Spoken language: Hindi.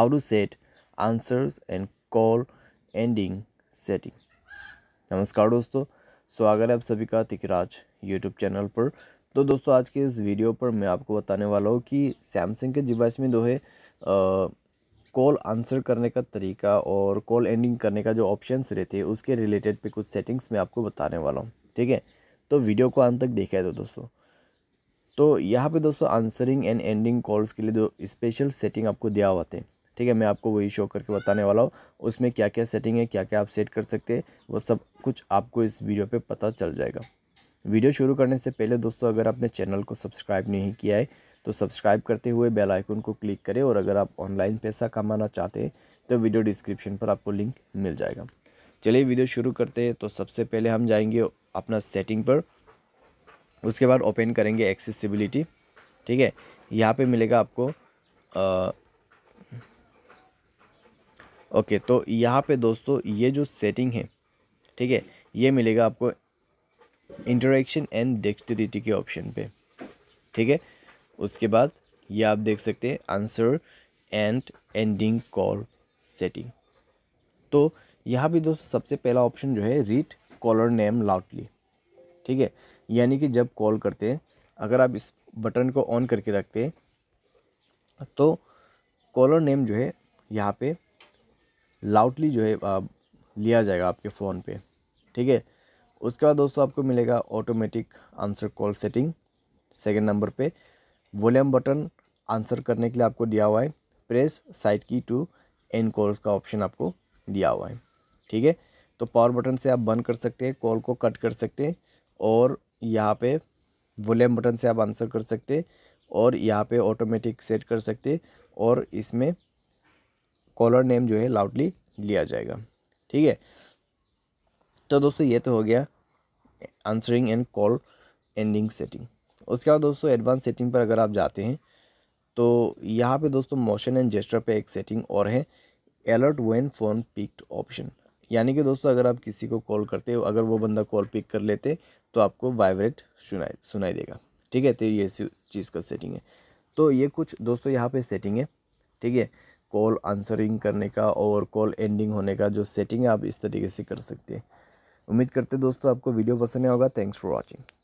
how to set answers and call ending setting नमस्कार दोस्तों स्वागत है आप सभी का तिकराज यूट्यूब चैनल पर तो दोस्तों आज के इस वीडियो पर मैं आपको बताने वाला हूँ कि सैमसंग के डिवाइस में दो है कॉल आंसर करने का तरीका और कॉल एंडिंग करने का जो ऑप्शंस रहते हैं उसके रिलेटेड पे कुछ सेटिंग्स मैं आपको बताने वाला हूँ ठीक है तो वीडियो को अंत तक देखा तो दोस्तों तो यहाँ पे दोस्तों आंसरिंग एंड एंडिंग कॉल्स के लिए दो स्पेशल सेटिंग आपको दिया हुआ है ठीक है मैं आपको वही शो करके बताने वाला हूँ उसमें क्या क्या सेटिंग है क्या क्या आप सेट कर सकते हैं वो सब कुछ आपको इस वीडियो पर पता चल जाएगा वीडियो शुरू करने से पहले दोस्तों अगर आपने चैनल को सब्सक्राइब नहीं किया है तो सब्सक्राइब करते हुए बेल आइकन को क्लिक करें और अगर आप ऑनलाइन पैसा कमाना चाहते हैं तो वीडियो डिस्क्रिप्शन पर आपको लिंक मिल जाएगा चलिए वीडियो शुरू करते हैं तो सबसे पहले हम जाएंगे अपना सेटिंग पर उसके बाद ओपन करेंगे एक्सेसिबिलिटी ठीक है यहाँ पे मिलेगा आपको ओके तो यहाँ पे दोस्तों ये जो सेटिंग है ठीक है ये मिलेगा आपको इंटरेक्शन एंड डेक्स्टरिटी के ऑप्शन पे ठीक है उसके बाद ये आप देख सकते हैं answer and ending call setting तो यहाँ भी दोस्तों सबसे पहला ऑप्शन जो है रीड कॉलर नेम लाउडली ठीक है यानी कि जब कॉल करते हैं अगर आप इस बटन को ऑन करके रखते हैं तो कॉलर नेम जो है यहाँ पे लाउडली जो है लिया जाएगा आपके फ़ोन पे ठीक है उसके बाद दोस्तों आपको मिलेगा automatic answer call setting second number पे वॉल्यूम बटन आंसर करने के लिए आपको दिया हुआ है press side key to end calls का ऑप्शन आपको दिया हुआ है ठीक है तो पावर बटन से आप बंद कर सकते हैं कॉल को कट कर सकते हैं और यहाँ पे वॉल्यूम बटन से आप आंसर कर सकते हैं और यहाँ पे ऑटोमेटिक सेट कर सकते हैं और इसमें कॉलर नेम जो है लाउडली लिया जाएगा ठीक है तो दोस्तों ये तो हो गया answering and call ending setting उसके बाद दोस्तों एडवांस सेटिंग पर अगर आप जाते हैं तो यहाँ पे दोस्तों मोशन एंड जेस्टर पे एक सेटिंग और है alert when phone picked option यानी कि दोस्तों अगर आप किसी को कॉल करते हो अगर वो बंदा कॉल पिक कर लेते तो आपको वाइब्रेट सुनाई सुनाई देगा ठीक है तो ये चीज़ का सेटिंग है तो ये कुछ दोस्तों यहाँ पे सेटिंग है ठीक है कॉल आंसरिंग करने का और कॉल एंडिंग होने का जो सेटिंग है आप इस तरीके से कर सकते हैं उम्मीद करते दोस्तों आपको वीडियो पसंद आया होगा थैंक्स फॉर वॉचिंग